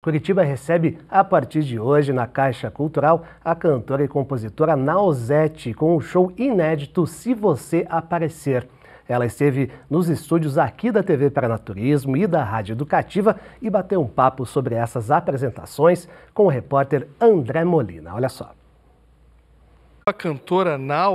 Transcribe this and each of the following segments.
Curitiba recebe, a partir de hoje, na Caixa Cultural, a cantora e compositora Nausete com o show inédito Se Você Aparecer. Ela esteve nos estúdios aqui da TV para Naturismo e da Rádio Educativa e bateu um papo sobre essas apresentações com o repórter André Molina. Olha só a cantora Ná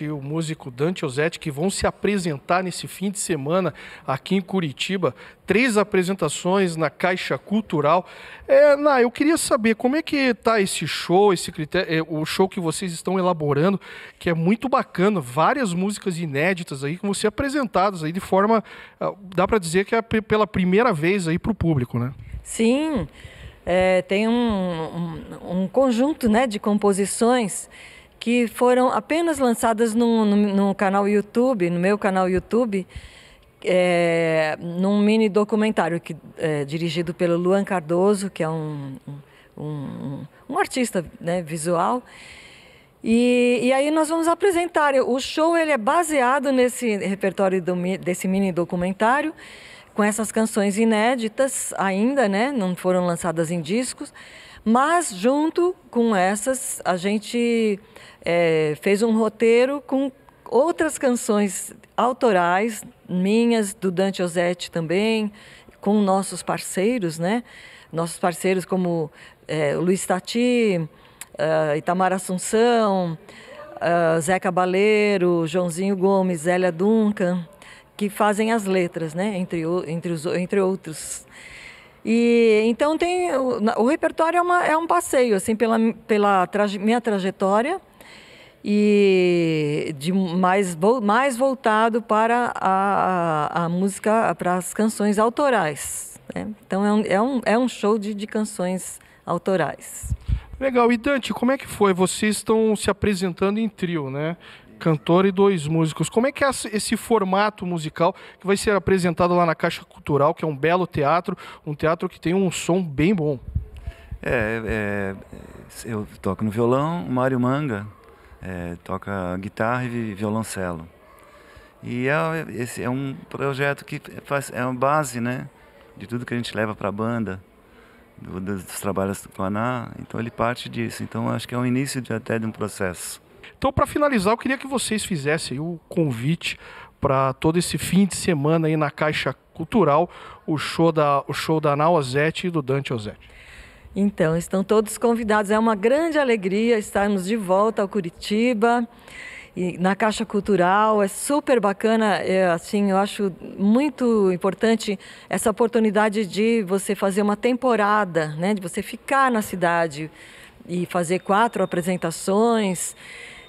e o músico Dante Ozete, que vão se apresentar nesse fim de semana aqui em Curitiba. Três apresentações na Caixa Cultural. É, na eu queria saber como é que está esse show, esse critério, é, o show que vocês estão elaborando, que é muito bacana, várias músicas inéditas aí que vão ser apresentadas aí de forma, ah, dá para dizer que é pela primeira vez aí para o público, né? Sim, é, tem um, um, um conjunto né, de composições que foram apenas lançadas no, no, no canal YouTube, no meu canal YouTube, é, num mini documentário que, é, dirigido pelo Luan Cardoso, que é um, um, um artista né, visual. E, e, aí nós vamos apresentar. O show ele é baseado nesse repertório do, desse mini documentário com essas canções inéditas ainda, né? Não foram lançadas em discos, mas junto com essas a gente é, fez um roteiro com outras canções autorais minhas, do Dante Osetti também, com nossos parceiros, né? Nossos parceiros como é, Luiz Tati, uh, Itamar Assunção, uh, ah, Zé Cabaleiro, Joãozinho Gomes, Zélia Duncan que fazem as letras, né? entre, entre, os, entre outros. E então tem o, o repertório é, uma, é, um passeio assim pela, pela traje, minha trajetória e de mais, mais voltado para a, a, a música, para as canções autorais. Né? Então é um, é um, é um show de, de canções autorais. Legal. E Dante, como é que foi? Vocês estão se apresentando em trio, né? cantor e dois músicos. Como é que é esse formato musical que vai ser apresentado lá na Caixa Cultural, que é um belo teatro, um teatro que tem um som bem bom? É, é, é eu toco no violão, o Mário Manga é, toca guitarra e violoncelo. E é, esse é um projeto que faz, é uma base, né, de tudo que a gente leva para a banda dos, trabalhos do Paná, então ele parte disso. Então acho que é o início de, até de um processo. Então, para finalizar, eu queria que vocês fizessem o convite para todo esse fim de semana aí na Caixa Cultural, o show da, o show da Ana Ozete e do Dante Ozete. Então, estão todos convidados. É uma grande alegria estarmos de volta ao Curitiba. E na Caixa Cultural, é super bacana, é, assim, eu acho muito importante essa oportunidade de você fazer uma temporada, né, de você ficar na cidade e fazer quatro apresentações.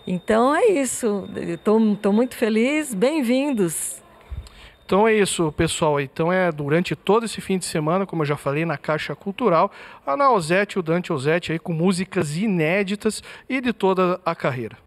Então é isso. Estou muito feliz. Bem-vindos. Então é isso, pessoal. Então é durante todo esse fim de semana, como eu já falei, na Caixa Cultural, a Nausete e o Dante Ozete aí com músicas inéditas e de toda a carreira.